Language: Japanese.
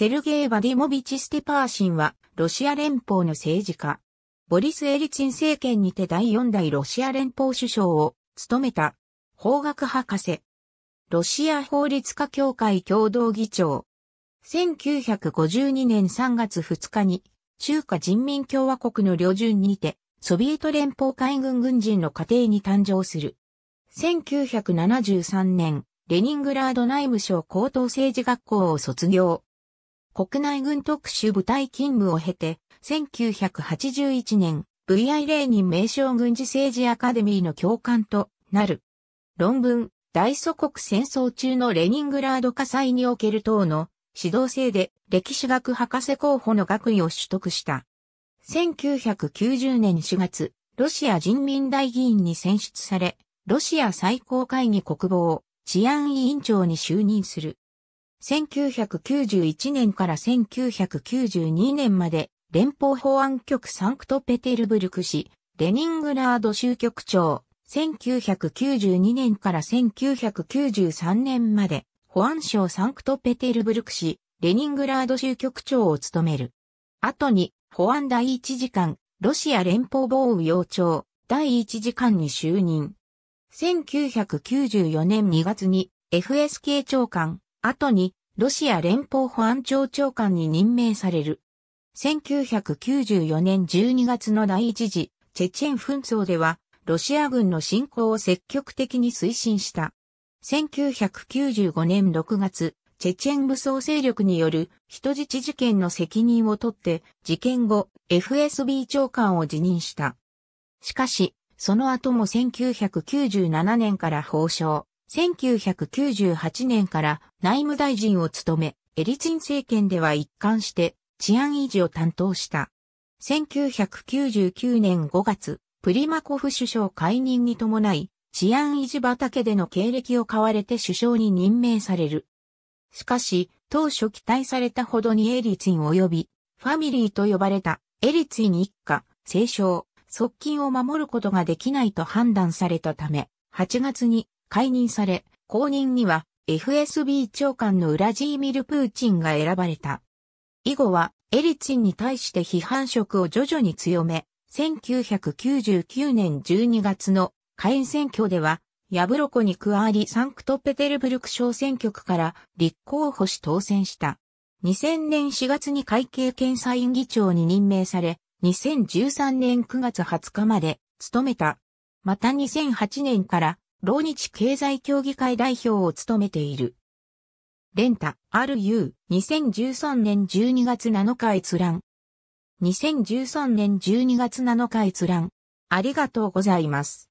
セルゲイ・バディモビチ・ステパーシンは、ロシア連邦の政治家。ボリス・エリツィン政権にて第4代ロシア連邦首相を務めた、法学博士。ロシア法律家協会共同議長。1952年3月2日に、中華人民共和国の旅順にて、ソビエト連邦海軍軍人の家庭に誕生する。1973年、レニングラード内務省高等政治学校を卒業。国内軍特殊部隊勤務を経て、1981年、VI レーニン名称軍事政治アカデミーの教官となる。論文、大祖国戦争中のレニングラード火災における党の指導制で歴史学博士候補の学位を取得した。1990年4月、ロシア人民大議員に選出され、ロシア最高会議国防治安委員長に就任する。1991年から1992年まで連邦保安局サンクトペテルブルク市、レニングラード州局長、1992年から1993年まで保安省サンクトペテルブルク市、レニングラード州局長を務める。後に保安第一次官、ロシア連邦防衛要長、第一次官に就任。1994年2月に FSK 長官、後にロシア連邦保安庁長官に任命される。1994年12月の第一次チェチェン紛争ではロシア軍の侵攻を積極的に推進した。1995年6月、チェチェン武装勢力による人質事件の責任を取って事件後 FSB 長官を辞任した。しかし、その後も1997年から放送。1998年から内務大臣を務め、エリツィン政権では一貫して治安維持を担当した。1999年5月、プリマコフ首相解任に伴い、治安維持畑での経歴を買われて首相に任命される。しかし、当初期待されたほどにエリツィン及び、ファミリーと呼ばれたエリツィン一家、清少、側近を守ることができないと判断されたため、8月に解任され、後任には FSB 長官のウラジーミル・プーチンが選ばれた。以後はエリツィンに対して批判色を徐々に強め、1999年12月の下院選挙では、ヤブロコに加わりサンクトペテルブルク小選挙区から立候補し当選した。2000年4月に会計検査院議長に任命され、2013年9月20日まで務めた。また2008年から老日経済協議会代表を務めている。レンタ RU 2013年12月7日閲覧。2013年12月7日閲覧。ありがとうございます。